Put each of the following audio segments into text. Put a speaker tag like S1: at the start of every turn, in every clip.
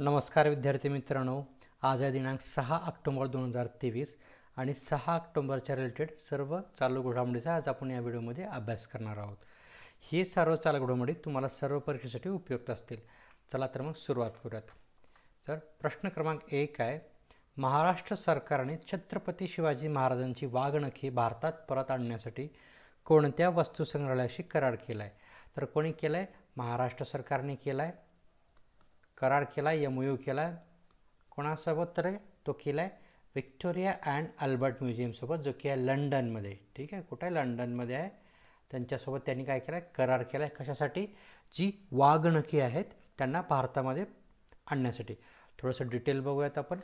S1: नमस्कार विद्यार्थी मित्रांनो आज आहे दिनांक सहा ऑक्टोंबर दोन हजार तेवीस आणि सहा ऑक्टोंबरच्या रिलेटेड सर्व चालू घडामोडीचा आज आपण या व्हिडिओमध्ये अभ्यास करणार आहोत हे सर्व चालू घडामोडी तुम्हाला सर्व परीक्षेसाठी उपयुक्त असतील चला तर मग सुरुवात करूयात तर प्रश्न क्रमांक एक आहे महाराष्ट्र सरकारने छत्रपती शिवाजी महाराजांची वागणखी भारतात परत आणण्यासाठी कोणत्या वस्तू संग्रहालयाशी करार केला आहे तर कोणी केलं आहे महाराष्ट्र सरकारने केला आहे करार केला आहे एम केला कोणासोबत तर तो केला आहे विक्टोरिया अँड अल्बर्ट म्युझियमसोबत जो की आहे लंडनमध्ये ठीक आहे आहे लंडनमध्ये आहे त्यांच्यासोबत त्यांनी काय केलं आहे करार केला आहे कशासाठी जी वागणकी आहेत त्यांना भारतामध्ये आणण्यासाठी थोडंसं डिटेल बघूयात आपण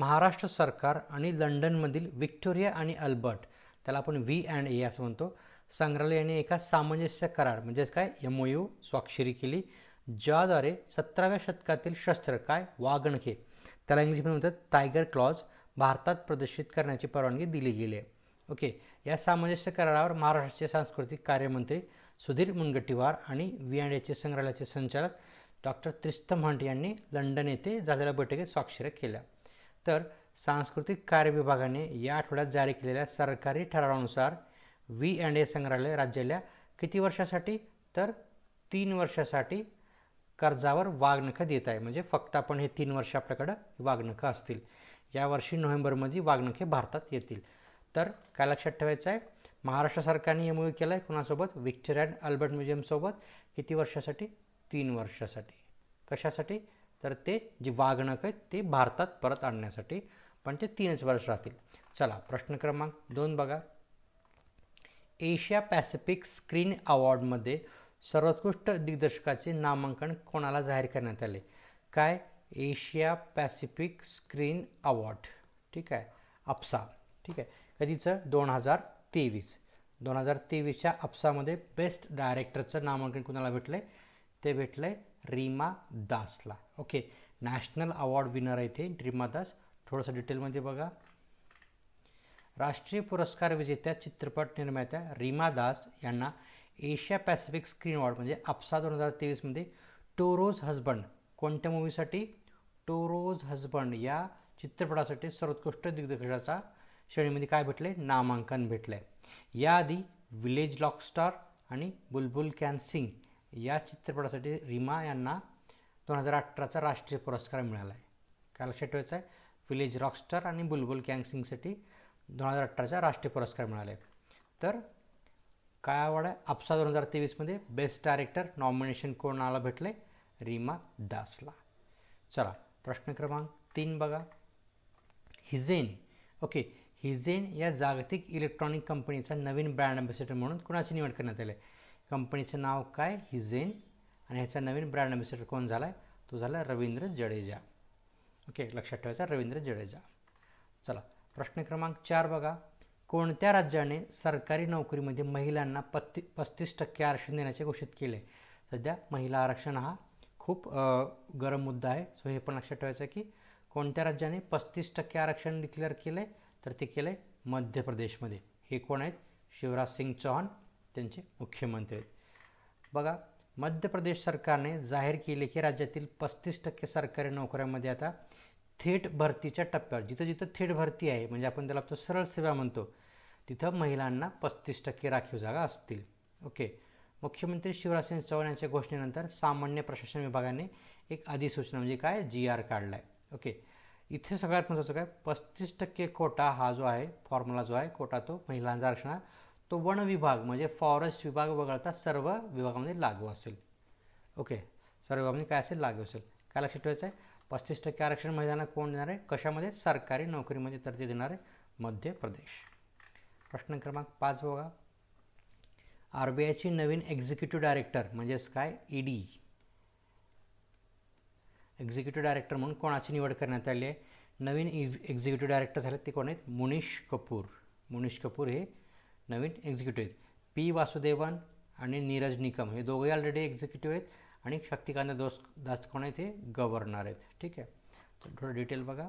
S1: महाराष्ट्र सरकार आणि लंडनमधील विक्टोरिया आणि अल्बर्ट त्याला आपण व्ही अँड ए असं म्हणतो संग्रहालयाने एका सामंजस्य करार म्हणजेच काय एम स्वाक्षरी केली ज्याद्वारे सतराव्या शतकातील शस्त्र काय वागणखे त्याला इंग्लिशमध्ये म्हणतात टायगर क्लॉज भारतात प्रदर्शित करण्याची परवानगी दिली गेली आहे ओके या सामंजस्य करारावर महाराष्ट्राचे सांस्कृतिक कार्यमंत्री सुधीर मुनगट्टीवार आणि व्ही अँड एचे संग्रहालयाचे संचालक डॉक्टर त्रिस्थ हंट यांनी लंडन येथे झालेल्या बैठकीत स्वाक्षऱ्या केल्या तर सांस्कृतिक कार्य विभागाने या आठवड्यात जारी केलेल्या सरकारी ठरावानुसार व्ही अँड ए संग्रहालय राज्याला किती वर्षासाठी तर तीन वर्षासाठी कर्जावर वाघनखं देत आहे म्हणजे फक्त आपण हे तीन वर्ष आपल्याकडं वाघनखं असतील यावर्षी नोव्हेंबरमध्ये वाघनखे भारतात येतील तर काय लक्षात ठेवायचं आहे महाराष्ट्र सरकारने मूवी केलं आहे कोणासोबत विक्टोरिया अँड अल्बर्ट म्युझियमसोबत किती वर्षासाठी तीन वर्षासाठी कशासाठी तर ते जे वाघनक आहेत ते भारतात परत आणण्यासाठी पण ते तीनच वर्ष राहतील चला प्रश्न क्रमांक दोन बघा एशिया पॅसिफिक स्क्रीन अवॉर्डमध्ये सर्वोत्कृष्ट दिग्दर्शकाचे नामांकन कोणाला जाहीर करण्यात आले काय एशिया पॅसिफिक स्क्रीन अवॉर्ड ठीक आहे अप्सा ठीक आहे कधीचं दोन हजार तेवीस दोन हजार तेवीसच्या अप्सामध्ये बेस्ट डायरेक्टरचं नामांकन कुणाला भेटलं आहे ते भेटलं आहे रीमा दासला ओके नॅशनल अवॉर्ड विनर आहे ते रीमा दास थोडंसं डिटेलमध्ये बघा राष्ट्रीय पुरस्कार विजेत्या चित्रपट निर्मात्या रीमा दास यांना एशिया पॅसिफिक स्क्रीन अवॉर्ड म्हणजे आपसा दोन हजार तेवीसमध्ये टोरोज हजबंड कोणत्या मूवीसाठी टोरोज हजबंड या चित्रपटासाठी सर्वोत्कृष्ट दिग्दर्शकाचा श्रेणीमध्ये काय भेटले नामांकन भेटलं आहे याआधी विलेज लॉकस्टार आणि बुलबुल कॅन सिंग या चित्रपटासाठी रीमा यांना दोन हजार अठराचा राष्ट्रीय पुरस्कार मिळाला आहे काय लक्षात ठेवायचं आहे विलेज रॉकस्टार आणि बुलबुल कॅन सिंगसाठी दोन हजार अठराचा राष्ट्रीय पुरस्कार मिळाला आहे तर काय आहे आपसा दोन हजार तेवीसमध्ये बेस्ट डायरेक्टर नॉमिनेशन कोणाला भेटले रीमा दासला चला प्रश्न क्रमांक तीन बघा हिझेन ओके हिझेन या जागतिक इलेक्ट्रॉनिक कंपनीचा नवीन ब्रँड अँबॅसेडर म्हणून कुणाची निवड करण्यात आली कंपनीचं नाव काय हिझेन आणि ह्याचा नवीन ब्रँड अँबॅसेडर कोण झाला आहे तो झाला रवींद्र जडेजा ओके लक्षात ठेवायचा रवींद्र जडेजा चला प्रश्न क्रमांक चार बघा कोणत्या राज्याने सरकारी नोकरीमध्ये महिलांना पत्ती पस्तीस टक्के आरक्षण देण्याचे घोषित केले सध्या महिला आरक्षण हा खूप गरम मुद्दा आहे सो हे पण लक्षात ठेवायचं आहे की कोणत्या राज्याने पस्तीस टक्के आरक्षण डिक्लेअर केलं तर ते केलं आहे मध्य प्रदेशमध्ये हे कोण आहेत शिवराज सिंग चौहान त्यांचे मुख्यमंत्री आहेत बघा मध्य प्रदेश सरकारने जाहीर केले की राज्यातील पस्तीस टक्के सरकारी नोकऱ्यांमध्ये आता थेट भरतीच्या टप्प्यावर जिथं जिथं थेट भरती आहे म्हणजे आपण त्याला तो सरळ सेवा म्हणतो तिथं महिलांना पस्तीस टक्के राखीव जागा असतील ओके मुख्यमंत्री शिवराज सिंग चौहान यांच्या घोषणेनंतर सामान्य प्रशासन विभागाने एक अधिसूचना म्हणजे काय जी आर काढला आहे ओके इथे सगळ्यात महत्त्वाचं काय पस्तीस टक्के कोटा हा जो आहे फॉर्म्युला जो आहे कोटा तो महिलांचा आरक्षण तो वन विभाग म्हणजे फॉरेस्ट विभाग वगळता सर्व विभागामध्ये लागू असेल ओके सर्व विभागामध्ये काय असेल लागू असेल काय लक्षात ठेवायचं आहे पस्तीस टक्के आरक्षण महिलांना कोण देणार आहे कशामध्ये सरकारी नोकरीमध्ये तर ते देणार आहे मध्य प्रदेश प्रश्न क्रमांक पाच बघा आर बी आयची नवीन एक्झिक्युटिव्ह डायरेक्टर म्हणजेच काय ई डी एक्झिक्युटिव्ह डायरेक्टर म्हणून कोणाची निवड करण्यात आली आहे नवीन इज एक्झिक्युटिव्ह डायरेक्टर झाले ते कोण आहेत मुनिश कपूर मुनिश कपूर हे नवीन एक्झिक्युटिव्ह आहेत पी वासुदेवन आणि नीरज निकम हे दोघे ऑलरेडी एक्झिक्युटिव्ह आहेत आणि शक्तिकांत दोस दास कोण आहेत हे गव्हर्नर आहेत ठीक आहे थोडं डिटेल बघा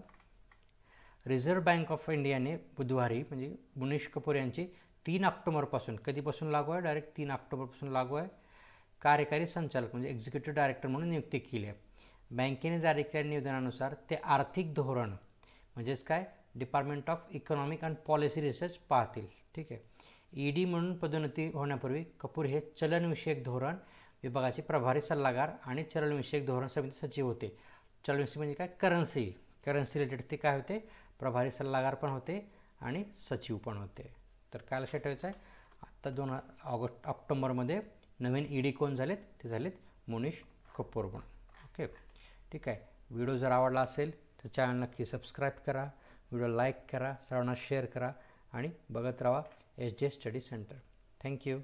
S1: रिझर्व्ह बँक ऑफ इंडियाने बुधवारी म्हणजे मुनेश कपूर यांची तीन ऑक्टोबरपासून कधीपासून लागू आहे डायरेक्ट तीन ऑक्टोबरपासून लागू आहे कार्यकारी संचालक म्हणजे एक्झिक्युटिव्ह डायरेक्टर म्हणून नियुक्ती केली आहे बँकेने जारी केलेल्या निवेदनानुसार ते आर्थिक धोरण म्हणजेच काय department of economic and policy research पाहतील ठीक आहे ई e डी म्हणून पदोन्नती होण्यापूर्वी कपूर हे चलनविषयक धोरण विभागाचे प्रभारी सल्लागार आणि चलनविषयक धोरण समिती सचिव होते चलनविषयक म्हणजे काय करन्सी करन्सी रिलेटेड ते काय होते प्रभारी सल्लागार पण होते आणि सचिव पण होते तर काय लक्षात ठेवायचं आहे आत्ता दोन ऑगस्ट ऑक्टोंबरमध्ये नवीन ई डी कोण झालेत ते झालेत मुनीश कपूर पण ओके ठीक आहे व्हिडिओ जर आवडला असेल तर चॅनल नक्की सबस्क्राईब करा व्हिडिओ लाईक करा सर्वांना शेअर करा आणि बघत राहा एस जे स्टडी सेंटर थँक्यू